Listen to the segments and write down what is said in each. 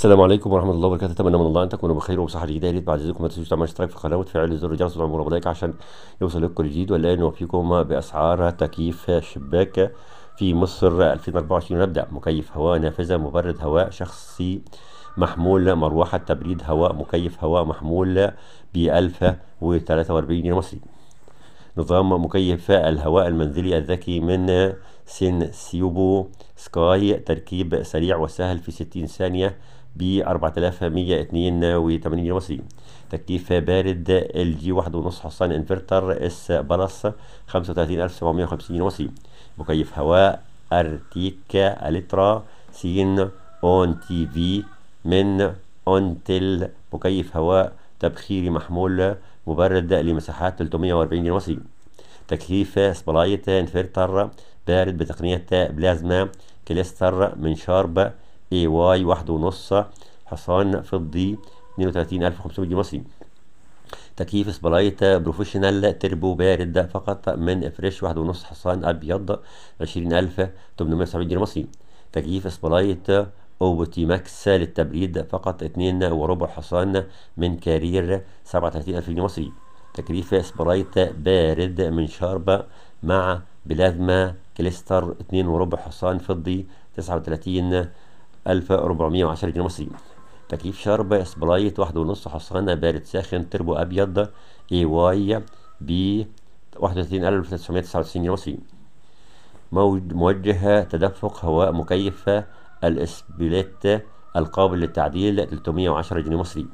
السلام عليكم ورحمه الله وبركاته اتمنى من الله ان تكونوا بخير وبصحه جيده يا ريت بعد اذنكم ما تنسوش تعملوا اشتراك في القناه وتفعلوا زر الجرس وتعملوا لايك عشان يوصل لكم الجديد والان نوفيكم باسعار تكييف شباك في مصر 2024 نبدا مكيف هواء نافذه مبرد هواء شخصي محمول مروحه تبريد هواء مكيف هواء محمول ب 1043 مصري نظام مكيف الهواء المنزلي الذكي من سين سيوبو سكاي تركيب سريع وسهل في 60 ثانية ب 4182 مصري تكييف بارد ال جي 1.5 حصان انفرتر اس بلس 35750 مصري مكيف هواء ارتيكا الترا سين اون تي في من اونتل مكيف هواء تبخيري محمول مبرد لمساحات 340 مصري تكييف سبلايت انفرتر بارد بتقنية بلازما كليستر شارب اي واي واحد ونص حصان فضي 32500 جنيه مصري تكييف سبلايت بروفيشنال تربو بارد فقط من فريش واحد ونص حصان ابيض 20870 جنيه مصري تكييف سبلايت او تي ماكس للتبريد فقط اتنين وربع حصان من كارير 37000 جنيه مصري تكليفة سبرايتا بارد من شاربة مع بلازما كليستر 2 وربع حصان فضي اربعمية وعشرة جنيه مصري تكييف شارب سبرايت واحد ونص حصان بارد ساخن تربو أبيض اي واي تسعة 31999 جنيه مصري موجه تدفق هواء مكيف الاسبليت القابل للتعديل 310 جنيه مصري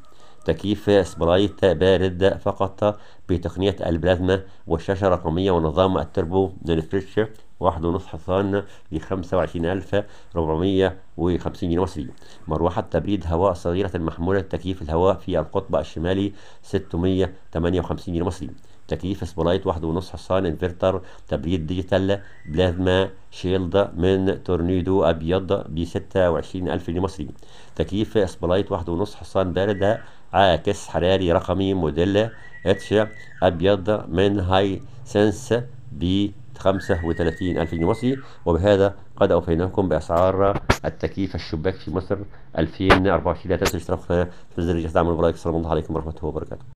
تكييف سبرايت بارد فقط بتقنية البلازما والشاشة الرقمية ونظام التربو نيرفريش واحد ونص حصان ب 25450 جنيه مصري مروحة تبريد هواء صغيرة محمولة تكييف الهواء في القطب الشمالي 658 جنيه مصري تكييف سبلايت واحد ونص حصان انفرتر تبريد ديجيتال بلازما شيلد من تورنيدو ابيض ب 26000 جنيه مصري تكييف سبلايت واحد ونص حصان بارد عاكس حراري رقمي موديل اتش ابيض من هاي سنس ب 35000 جنيه مصري وبهذا قد أوفيناكم بأسعار التكييف الشباك في مصر 2024 لا تنسوا الاشتراك في القناة في الجهاز دعم المباراة السلام عليكم ورحمة الله وبركاته